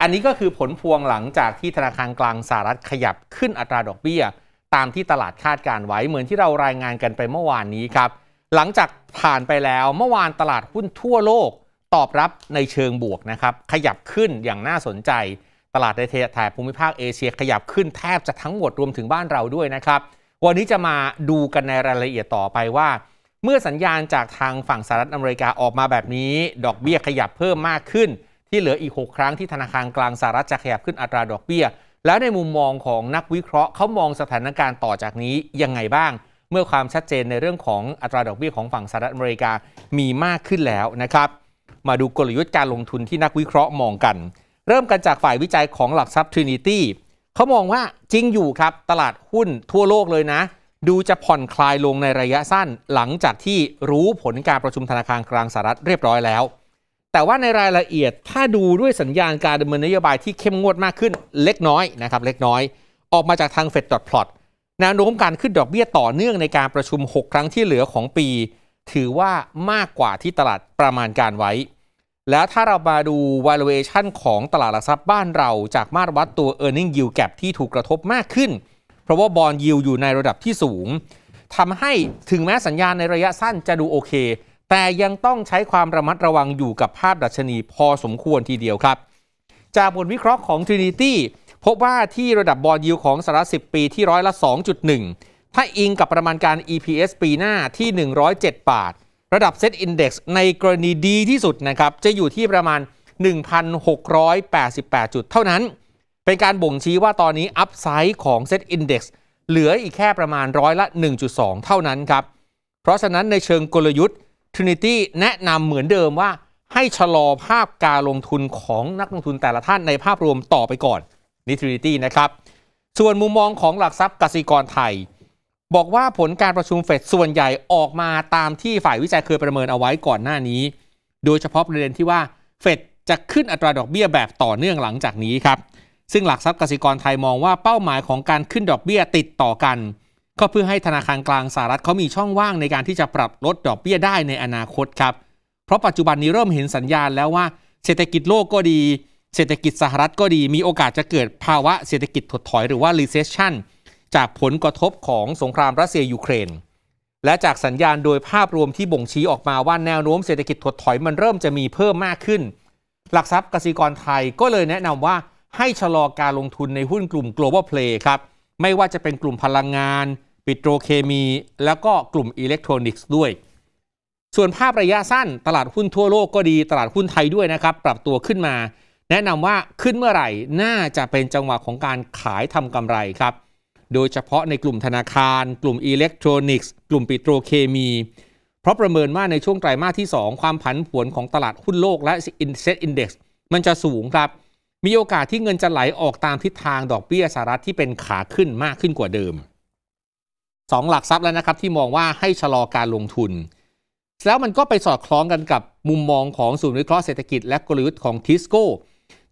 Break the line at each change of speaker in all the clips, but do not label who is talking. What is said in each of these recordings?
อันนี้ก็คือผลพวงหลังจากที่ธนาคารกลางสหรัฐขยับขึ้นอัตราดอกเบี้ยตามที่ตลาดคาดการไว้เหมือนที่เรารายงานกันไปเมื่อวานนี้ครับหลังจากผ่านไปแล้วเมื่อวานตลาดหุ้นทั่วโลกตอบรับในเชิงบวกนะครับขยับขึ้นอย่างน่าสนใจ ตลาดในแถบภูมิภาคเอเชีย ขยับขึ้นแทบจะทั้งหมดรวมถึงบ้านเราด้วยนะครับวันนี้จะมาดูกันในรายละเอียดต่อไปว่า เมื่อสัญญาณจากทางฝั่งสหรัฐอเมริกาออกมาแบบนี้ ดอกเบี้ยขยับเพิ่มมากขึ้นที่เหลืออีก6ครั้งที่ธนาคารกลางสหรัฐจะขยบขึ้นอัตราดอกเบี้ย แล้วในมุมมองของนักวิเคราะห์เขามองสถานการณ์ต่อจากนี้ยังไงบ้าง เมื่อความชัดเจนในเรื่องของอัตราดอกเบี้ยของฝั่งสหรัฐอเมริกามีมากขึ้นแล้วนะครับ มาดูกลยุทธ์การลงทุนที่นักวิเคราะห์มองกัน เริ่มกันจากฝ่ายวิจัยของหลักทรัพย์ทรินิตี้เขามองว่าจริงอยู่ครับตลาดหุ้นทั่วโลกเลยนะ ดูจะผ่อนคลายลงในระยะสั้น หลังจากที่รู้ผลการประชุมธนาคารกลางสหรัฐเรียบร้อยแล้วแต่ว่าในรายละเอียด ถ้าดูด้วยสัญญาณการดำเนินนโยบายที่เข้มงวดมากขึ้นเล็กน้อยนะครับ เล็กน้อย ออกมาจากทางเฟดดอทพลอตแนวโน้มการขึ้นดอกเบี้ยต่อเนื่องในการประชุม 6 ครั้งที่เหลือของปี ถือว่ามากกว่าที่ตลาดประมาณการไว้ แล้วถ้าเรามาดู valuation ของตลาดหลักทรัพย์บ้านเราจากมาตรวัดตัว e a r n i n g yield gap ที่ถูกกระทบมากขึ้น เพราะว่าบอลยิวอยู่ในระดับที่สูงทำให้ถึงแม้สัญญาณในระยะสั้นจะดูโอเคแต่ยังต้องใช้ความระมัดระวังอยู่กับภาพดัชนีพอสมควรทีเดียวครับ จากบทวิเคราะห์ของ Trinity พบว่าที่ระดับบอลยิวของสหรัฐ10 ปีที่ร้อยละ 2.1 ถ้าอิงกับประมาณการ EPS ปีหน้าที่ 107บาทระดับเซินเด็ก e ์ในกรณีดีที่สุดนะครับจะอยู่ที่ประมาณ 1,688 จุดเท่านั้น เป็นการบ่งชี้ว่าตอนนี้อัพไซด์ของเซินเด็ก e ์เหลืออีกแค่ประมาณร้อยละ 1.2 เท่านั้นครับเพราะฉะนั้นในเชิงกลยุทธ์รินิตี้แนะนำเหมือนเดิมว่าให้ชะลอภาพการลงทุนของนักลงทุนแต่ละท่านในภาพรวมต่อไปก่อนนิทรินิตี้นะครับ ส่วนมุมมองของหลักทรัพย์กสิกรไทย บอกว่าผลการประชุมเฟดส่วนใหญ่ออกมาตามที่ฝ่ายวิจัยเคยประเมินเอาไว้ก่อนหน้านี้ โดยเฉพาะประเด็นที่ว่าเฟดจะขึ้นอัตราดอกเบี้ยแบบต่อเนื่องหลังจากนี้ครับซึ่งหลักทรัพย์กสิกรไทยมองว่าเป้าหมายของการขึ้นดอกเบี้ยติดต่อกันก็เพื่อให้ธนาคารกลางสหรัฐเขามีช่องว่างในการที่จะปรับลดดอกเบี้ยได้ในอนาคตครับ เพราะปัจจุบันนี้เริ่มเห็นสัญญาณแล้วว่าเศรษฐกิจโลกก็ดี เศรษฐกิจสหรัฐก็ดี มีโอกาสจะเกิดภาวะเศรษฐกิจถดถอยหรือว่า recession จากผลกระทบของสงครามรัสเซียยูเครน และจากสัญญาณโดยภาพรวมที่บ่งชี้ออกมาว่าแนวโน้มเศรษฐกิจถดถอยมันเริ่มจะมีเพิ่มมากขึ้น หลักทรัพย์กสิกรไทยก็เลยแนะนำว่าให้ชะลอการลงทุนในหุ้นกลุ่ม global play ครับไม่ว่าจะเป็นกลุ่มพลังงานปิโตรเคมี แล้วก็กลุ่มอิเล็กทรอนิกส์ด้วย ส่วนภาพระยะสั้นตลาดหุ้นทั่วโลกก็ดี ตลาดหุ้นไทยด้วยนะครับ ปรับตัวขึ้นมา แนะนำว่าขึ้นเมื่อไหร่น่าจะเป็นจังหวะของการขายทำกำไรครับ โดยเฉพาะในกลุ่มธนาคาร กลุ่มอิเล็กทรอนิกส์กลุ่มปิโตรเคมี เพราะประเมินว่าในช่วงไตรมาสที่ 2 ความผันผวนของตลาดหุ้นโลก และเซ็ตอินดี x มันจะสูงครับ มีโอกาสที่เงินจะไหลออกตามทิศทางดอกเบี้ยสหรัฐที่เป็นขาขึ้นมากขึ้นกว่าเดิมสองหลักทรัพย์แล้วนะครับที่มองว่าให้ชะลอการลงทุน แล้วมันก็ไปสอดคล้องกันกับ มุมมองของศูนย์วิเคราะห์เศรษฐกิจและกลยุทธ์ของทิสโก้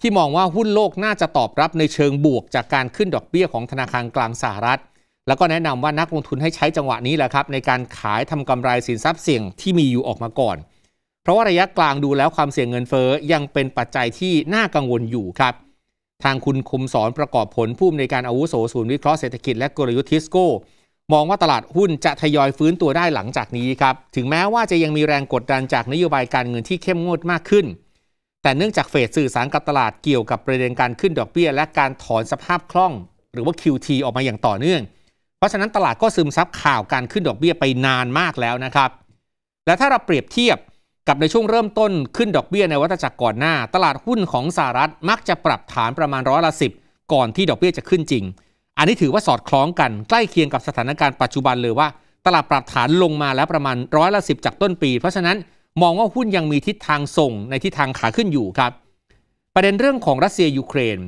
ที่มองว่าหุ้นโลกน่าจะตอบรับในเชิงบวก จากการขึ้นดอกเบี้ยของธนาคารกลางสหรัฐ แล้วก็แนะนำว่านักลงทุนให้ใช้จังหวะนี้แหละครับในการขายทำกำไรสินทรัพย์เสี่ยงที่มีอยู่ออกมาก่อน เพราะว่าระยะกลางดูแล้วความเสี่ยงเงินเฟ้อยังเป็นปัจจัยที่น่ากังวลอยู่ครับ ทางคุณคมสอนประกอบผลผู้อำนวยการอาวุโสศูนย์วิเคราะห์เศรษฐกิจและกลยุทธ์ทิสโก้มองว่าตลาดหุ้นจะทยอยฟื้นตัวได้หลังจากนี้ครับถึงแม้ว่าจะยังมีแรงกดดันจากนโยบายการเงินที่เข้มงวดมากขึ้น แต่เนื่องจากเฟดสื่อสารกับตลาดเกี่ยวกับประเด็นการขึ้นดอกเบี้ย และการถอนสภาพคล่อง หรือว่า QT ออกมาอย่างต่อเนื่อง เพราะฉะนั้นตลาดก็ซึมซับข่าวการขึ้นดอกเบี้ยไปนานมากแล้วนะครับและถ้าเราเปรียบเทียบกับในช่วงเริ่มต้นขึ้นดอกเบี้ยในวัฏจักรก่อนหน้า ตลาดหุ้นของสหรัฐมักจะปรับฐานประมาณร้อยละสิบก่อนที่ดอกเบี้ยจะขึ้นจริงอันนี้ถือว่าสอดคล้องกันใกล้เคียงกับสถานการณ์ปัจจุบันเลยว่า ตลาดปรับฐานลงมาแล้วประมาณร้อยละสิจากต้นปี เพราะฉะนั้นมองว่าหุ้นยังมีทิศทางส่งในทิศทางขาขึ้นอยู่ครับ ประเด็นเรื่องของรัสเซียยูเครน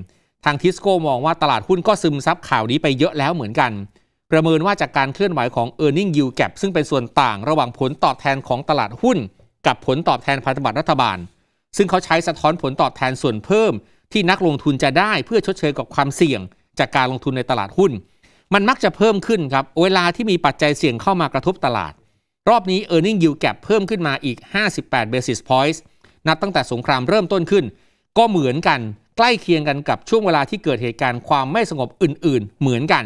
ทางทิสโก้มองว่าตลาดหุ้นก็ซึมซับข่าวนี้ไปเยอะแล้วเหมือนกัน ประเมินว่าจากการเคลื่อนไหวของ e a r n i n g ็งยูแก a ซึ่งเป็นส่วนต่างระหว่างผลตอบแทนของตลาดหุ้น กับผลตอบแทนพันธบัตรรัฐบาล ซึ่งเขาใช้สะท้อนผลตอบแทนส่วนเพิ่ม ที่นักลงทุนจะได้เพื่อชดเชยกับความเสี่ยงจากการลงทุนในตลาดหุ้น มันมักจะเพิ่มขึ้นครับเวลาที่มีปัจจัยเสี่ยงเข้ามากระทบตลาด รอบนี้ e a r n i n g yield gap เพิ่มขึ้นมาอีก 58 basis points นับตั้งแต่สงครามเริ่มต้นขึ้น ก็เหมือนกัน ใกล้เคียงกันกับช่วงเวลาที่เกิดเหตุการณ์ความไม่สงบอื่นๆ เหมือนกัน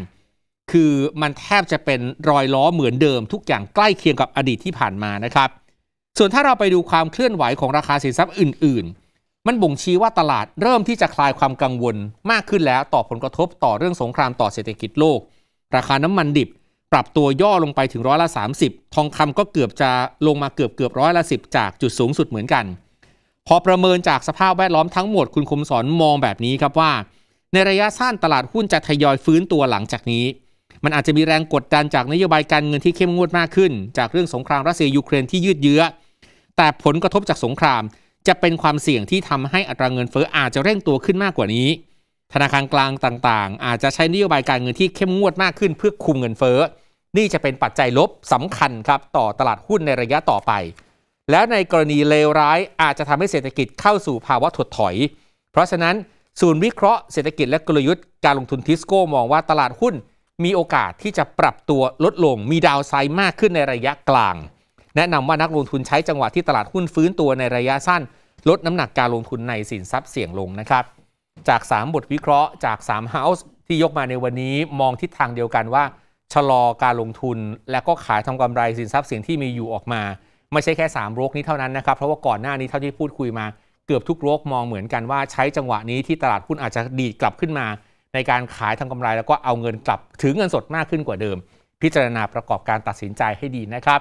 คือมันแทบจะเป็นรอยล้อเหมือนเดิม ทุกอย่างใกล้เคียงกับอดีตที่ผ่านมานะครับ ส่วนถ้าเราไปดูความเคลื่อนไหวของราคาสินทรัพย์อื่น ๆมันบ่งชี้ว่าตลาดเริ่มที่จะคลายความกังวลมากขึ้นแล้วต่อผลกระทบต่อเรื่องสงครามต่อเศรษฐกิจโลก ราคาน้ำมันดิบปรับตัวย่อลงไปถึงร้อยละ30 ทองคำก็เกือบจะลงมาเกือบเกือบร้อยละ 10 จากจุดสูงสุดเหมือนกัน พอประเมินจากสภาพแวดล้อมทั้งหมดคุณคมสอนมองแบบนี้ครับว่า ในระยะสั้นตลาดหุ้นจะทยอยฟื้นตัวหลังจากนี้ มันอาจจะมีแรงกดดันจากนโยบายการเงินที่เข้มงวดมากขึ้น จากเรื่องสงครามรัสเซียยูเครนที่ยืดเยื้อ แต่ผลกระทบจากสงครามจะเป็นความเสี่ยงที่ทำให้อัตราเงินเฟ้ออาจจะเร่งตัวขึ้นมากกว่านี้ ธนาคารกลางต่างๆ อาจจะใช้นโยบายการเงินที่เข้มงวดมากขึ้นเพื่อคุมเงินเฟ้อนี่จะเป็นปัจจัยลบสำคัญครับต่อตลาดหุ้นในระยะต่อไป แล้วในกรณีเลวร้ายอาจจะทำให้เศรษฐกิจเข้าสู่ภาวะถดถอย เพราะฉะนั้นศูนย์วิเคราะห์เศรษฐกิจและกลยุทธ์การลงทุนทิสโก้มองว่าตลาดหุ้น มีโอกาสที่จะปรับตัวลดลง มีดาวไซด์มากขึ้นในระยะกลางแนะนำว่านักลงทุนใช้จังหวะที่ตลาดหุ้นฟื้นตัวในระยะสั้น ลดน้ำหนักการลงทุนในสินทรัพย์เสี่ยงลงนะครับ จาก3บทวิเคราะห์จาก3 h o าส์ที่ยกมาในวันนี้มองทิศทางเดียวกันว่าชะลอการลงทุน และก็ขายทำกำไรสินทรัพย์เสี่ยงที่มีอยู่ออกมา ไม่ใช่แค่3โรคนี้เท่านั้นนะครับเพราะว่าก่อนหน้านี้เท่าที่พูดคุยมา เกือบทุกโรคมองเหมือนกันว่า ใช้จังหวะนี้ที่ตลาดหุ้นอาจจะดีดกลับขึ้นมา ในการขายทำกำไรแล้วก็เอาเงินกลับถือเงินสดมากขึ้นกว่าเดิม พิจารณาประกอบการตัดสินใจให้ดีนะครับ